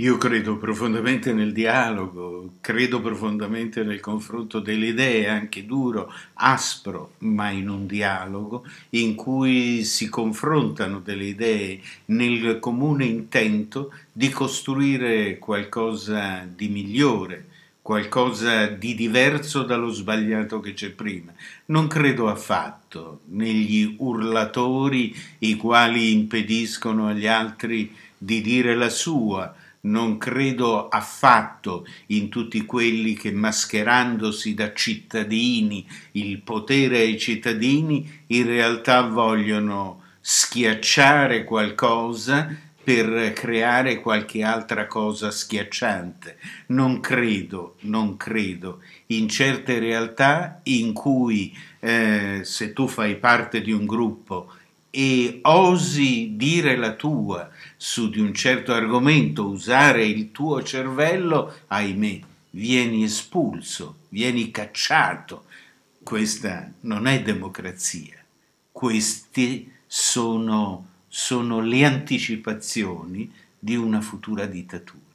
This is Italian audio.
Io credo profondamente nel dialogo, credo profondamente nel confronto delle idee, anche duro, aspro, ma in un dialogo in cui si confrontano delle idee nel comune intento di costruire qualcosa di migliore, qualcosa di diverso dallo sbagliato che c'è prima. Non credo affatto negli urlatori i quali impediscono agli altri di dire la sua, non credo affatto in tutti quelli che mascherandosi da cittadini, il potere ai cittadini, in realtà vogliono schiacciare qualcosa per creare qualche altra cosa schiacciante. Non credo, non credo in certe realtà in cui eh, se tu fai parte di un gruppo e osi dire la tua su di un certo argomento, usare il tuo cervello, ahimè, vieni espulso, vieni cacciato. Questa non è democrazia, queste sono, sono le anticipazioni di una futura dittatura.